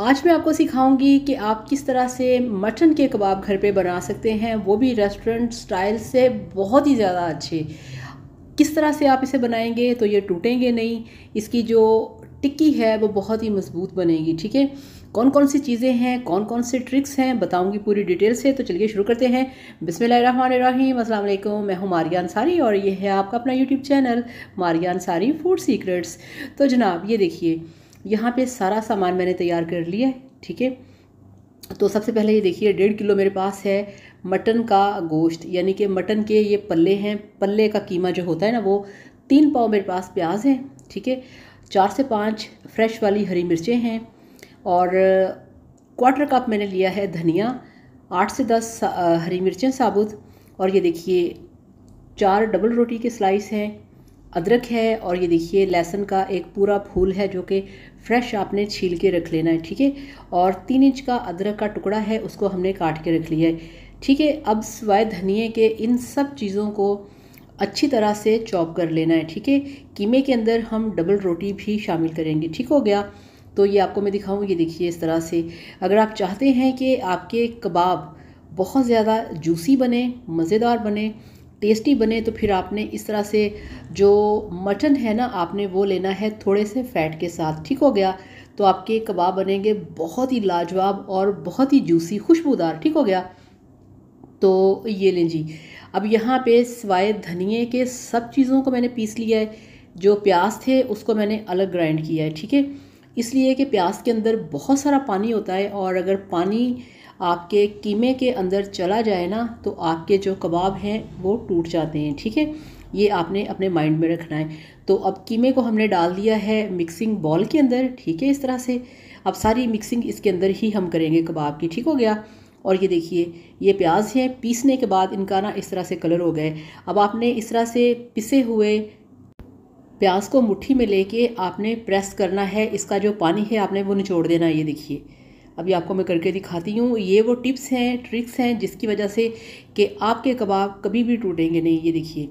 आज मैं आपको सिखाऊंगी कि आप किस तरह से मटन के कबाब घर पे बना सकते हैं वो भी रेस्टोरेंट स्टाइल से बहुत ही ज़्यादा अच्छे किस तरह से आप इसे बनाएंगे तो ये टूटेंगे नहीं इसकी जो टिक्की है वो बहुत ही मज़बूत बनेगी ठीक है कौन कौन सी चीज़ें हैं कौन कौन से ट्रिक्स हैं बताऊंगी पूरी डिटेल से तो चलिए शुरू करते हैं बिसमीम अस्सलाम मैं हूँ मारिया अंसारी और ये है आपका अपना YouTube channel Maria Ansari food secrets तो जनाब ये देखिए यहाँ पे सारा सामान मैंने तैयार कर लिया है ठीक है तो सबसे पहले ये देखिए डेढ़ किलो मेरे पास है मटन का गोश्त यानी कि मटन के ये पल्ले हैं पल्ले का कीमा जो होता है ना वो तीन पाव मेरे पास प्याज है ठीक है चार से पाँच फ्रेश वाली हरी मिर्चें हैं और क्वार्टर कप मैंने लिया है धनिया आठ से दस हरी मिर्चें साबुत और ये देखिए चार डबल रोटी के स्लाइस हैं अदरक है और ये देखिए लहसुन का एक पूरा फूल है जो कि फ्रेश आपने छील के रख लेना है ठीक है और तीन इंच का अदरक का टुकड़ा है उसको हमने काट के रख लिया है ठीक है अब सिवाय धनिए के इन सब चीज़ों को अच्छी तरह से चॉप कर लेना है ठीक है कीमे के अंदर हम डबल रोटी भी शामिल करेंगे ठीक हो गया तो ये आपको मैं दिखाऊँ ये देखिए इस तरह से अगर आप चाहते हैं कि आपके कबाब बहुत ज़्यादा जूसी बने मज़ेदार बने टेस्टी बने तो फिर आपने इस तरह से जो मटन है ना आपने वो लेना है थोड़े से फ़ैट के साथ ठीक हो गया तो आपके कबाब बनेंगे बहुत ही लाजवाब और बहुत ही जूसी खुशबूदार ठीक हो गया तो ये लें जी अब यहाँ पे सवाए धनिए के सब चीज़ों को मैंने पीस लिया है जो प्याज थे उसको मैंने अलग ग्राइंड किया है ठीक है इसलिए कि प्याज के अंदर बहुत सारा पानी होता है और अगर पानी आपके कीमे के अंदर चला जाए ना तो आपके जो कबाब हैं वो टूट जाते हैं ठीक है ये आपने अपने माइंड में रखना है तो अब कीमे को हमने डाल दिया है मिक्सिंग बॉल के अंदर ठीक है इस तरह से अब सारी मिक्सिंग इसके अंदर ही हम करेंगे कबाब की ठीक हो गया और ये देखिए ये प्याज है पीसने के बाद इनका ना इस तरह से कलर हो गए अब आपने इस तरह से पिसे हुए प्याज को मुट्ठी में लेके आपने प्रेस करना है इसका जो पानी है आपने वो निचोड़ देना ये देखिए अभी आपको मैं करके दिखाती हूँ ये वो टिप्स हैं ट्रिक्स हैं जिसकी वजह से कि आपके कबाब कभी भी टूटेंगे नहीं ये देखिए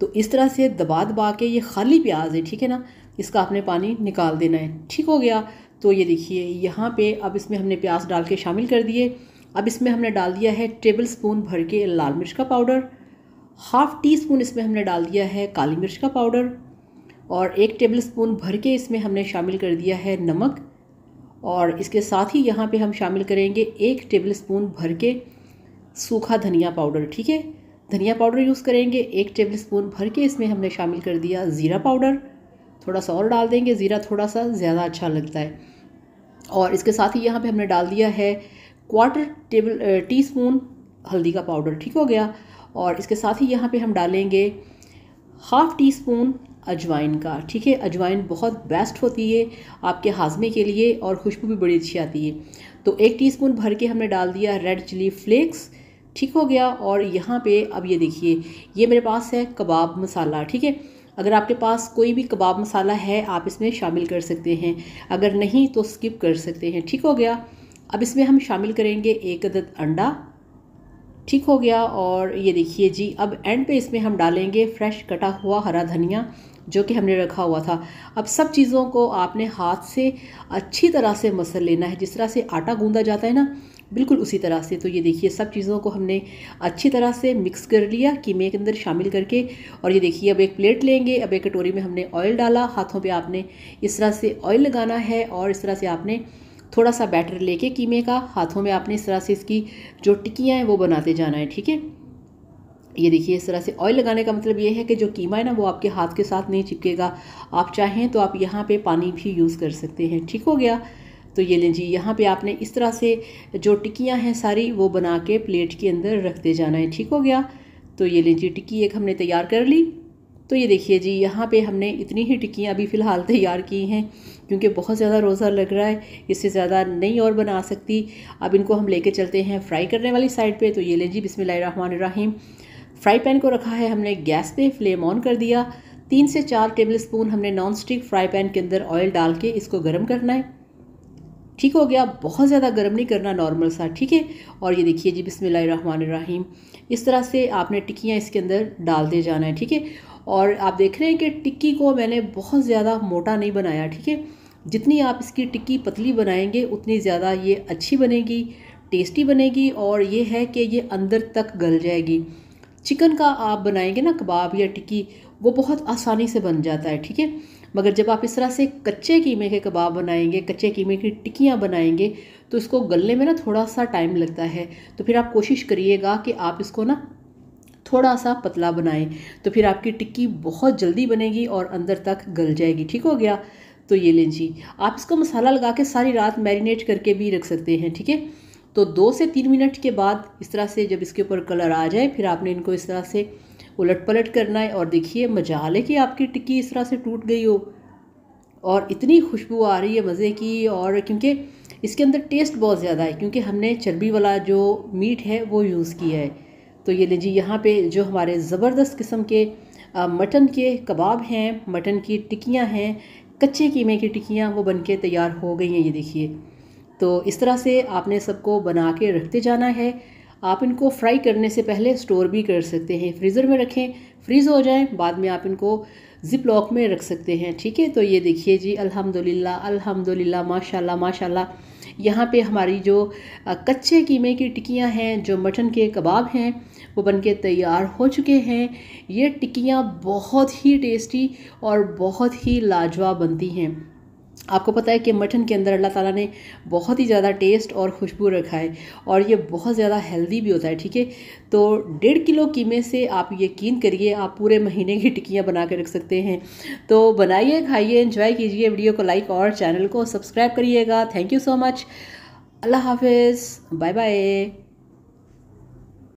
तो इस तरह से दबा दबा के ये खाली प्याज है ठीक है ना इसका आपने पानी निकाल देना है ठीक हो गया तो ये देखिए यहाँ पे अब इसमें हमने प्याज डाल के शामिल कर दिए अब इसमें हमने डाल दिया है टेबल स्पून भर के लाल मिर्च का पाउडर हाफ़ टी स्पून इसमें हमने डाल दिया है काली मिर्च का पाउडर और एक टेबल स्पून भर के इसमें हमने शामिल कर दिया है नमक और इसके साथ ही यहाँ पे हम शामिल करेंगे एक टेबल स्पून भर के सूखा धनिया पाउडर ठीक है धनिया पाउडर यूज़ करेंगे एक टेबल स्पून भर के इसमें हमने शामिल कर दिया ज़ीरा पाउडर थोड़ा सा और डाल देंगे ज़ीरा थोड़ा सा ज़्यादा अच्छा लगता है और इसके साथ ही यहाँ पे हमने डाल दिया है क्वार्टर टेबल टी स्पून हल्दी का पाउडर ठीक हो गया और इसके साथ ही यहाँ पर हम डालेंगे हाफ़ टी स्पून अजवाइन का ठीक है अजवाइन बहुत बेस्ट होती है आपके हाजमे के लिए और खुशबू भी बड़ी अच्छी आती है तो एक टीस्पून भर के हमने डाल दिया रेड चिली फ्लेक्स ठीक हो गया और यहाँ पे अब ये देखिए ये मेरे पास है कबाब मसाला ठीक है अगर आपके पास कोई भी कबाब मसाला है आप इसमें शामिल कर सकते हैं अगर नहीं तो स्किप कर सकते हैं ठीक हो गया अब इसमें हम शामिल करेंगे एक अदद अंडा ठीक हो गया और ये देखिए जी अब एंड पे इसमें हम डालेंगे फ्रेश कटा हुआ हरा धनिया जो कि हमने रखा हुआ था अब सब चीज़ों को आपने हाथ से अच्छी तरह से मसल लेना है जिस तरह से आटा गूंदा जाता है ना बिल्कुल उसी तरह से तो ये देखिए सब चीज़ों को हमने अच्छी तरह से मिक्स कर लिया कीमे के अंदर शामिल करके और ये देखिए अब एक प्लेट लेंगे अब एक कटोरी में हमने ऑयल डाला हाथों पे आपने इस तरह से ऑयल लगाना है और इस तरह से आपने थोड़ा सा बैटर लेके कीमे का हाथों में आपने इस तरह से इसकी जो टिक्कियाँ हैं वो बनाते जाना है ठीक है ये देखिए इस तरह से ऑयल लगाने का मतलब ये है कि जो कीमा है ना वो आपके हाथ के साथ नहीं चिपकेगा आप चाहें तो आप यहाँ पे पानी भी यूज़ कर सकते हैं ठीक हो गया तो ये लें जी यहाँ पे आपने इस तरह से जो टिक्कियाँ हैं सारी वो बना के प्लेट के अंदर रखते जाना है ठीक हो गया तो ये लें जी टिक्की एक हमने तैयार कर ली तो ये देखिए जी यहाँ पे हमने इतनी ही टिक्कियाँ अभी फ़िलहाल तैयार की हैं क्योंकि बहुत ज़्यादा रोज़ा लग रहा है इससे ज़्यादा नहीं और बना सकती अब इनको हम लेके चलते हैं फ्राई करने वाली साइड पे तो ये लें जी बिसमिल्लर फ्राई पैन को रखा है हमने गैस पे फ्लेम ऑन कर दिया तीन से चार टेबल स्पून हमने नॉन स्टिक फ्राई पैन के अंदर ऑयल डाल के इसको गर्म करना है ठीक हो गया बहुत ज़्यादा गर्म नहीं करना नॉर्मल सा ठीक है और ये देखिए जी बिसमीम इस तरह से आपने टिक्कियाँ इसके अंदर डालते जाना है ठीक है और आप देख रहे हैं कि टिक्की को मैंने बहुत ज़्यादा मोटा नहीं बनाया ठीक है जितनी आप इसकी टिक्की पतली बनाएंगे उतनी ज़्यादा ये अच्छी बनेगी टेस्टी बनेगी और ये है कि ये अंदर तक गल जाएगी चिकन का आप बनाएंगे ना कबाब या टिक्की वो बहुत आसानी से बन जाता है ठीक है मगर जब आप इस तरह से कच्चे कीमे के कबाब बनाएंगे कच्चे कीमे की टिक्कियाँ बनाएंगे तो इसको गलने में ना थोड़ा सा टाइम लगता है तो फिर आप कोशिश करिएगा कि आप इसको ना थोड़ा सा पतला बनाएं तो फिर आपकी टिक्की बहुत जल्दी बनेगी और अंदर तक गल जाएगी ठीक हो गया तो ये लें जी आप इसको मसाला लगा के सारी रात मैरिनेट करके भी रख सकते हैं ठीक है तो दो से तीन मिनट के बाद इस तरह से जब इसके ऊपर कलर आ जाए फिर आपने इनको इस तरह से उलट पलट करना है और देखिए मजाल है कि आपकी टिक्की इस तरह से टूट गई हो और इतनी खुशबू आ रही है मज़े की और क्योंकि इसके अंदर टेस्ट बहुत ज़्यादा है क्योंकि हमने चर्बी वाला जो मीट है वो यूज़ किया है तो ये लीजिए यहाँ पे जो हमारे ज़बरदस्त किस्म के मटन के कबाब हैं मटन की टिक्कियाँ हैं कच्चे कीमे की टिक्कियाँ वो बन के तैयार हो गई हैं ये देखिए तो इस तरह से आपने सबको बना के रखते जाना है आप इनको फ्राई करने से पहले स्टोर भी कर सकते हैं फ्रीज़र में रखें फ्रीज़ हो जाएं बाद में आप इनको ज़िप लॉक में रख सकते हैं ठीक है तो ये देखिए जी अल्हम्दुलिल्लाह अल्हम्दुलिल्लाह माशाल्लाह माशाल्लाह यहाँ पे हमारी जो कच्चे कीमे की टिक्कियाँ हैं जो मटन के कबाब हैं वो बनके तैयार हो चुके हैं ये टिक्कियाँ बहुत ही टेस्टी और बहुत ही लाजवाब बनती हैं आपको पता है कि मटन के अंदर अल्लाह ताला ने बहुत ही ज़्यादा टेस्ट और खुशबू रखा है और ये बहुत ज़्यादा हेल्दी भी होता है ठीक है तो डेढ़ किलो कीमे से आप यकीन करिए आप पूरे महीने की टिक्कियाँ बना के रख सकते हैं तो बनाइए खाइए एंजॉय कीजिए वीडियो को लाइक और चैनल को सब्सक्राइब करिएगा थैंक यू सो मच अल्लाह हाफिज़ बाय बाय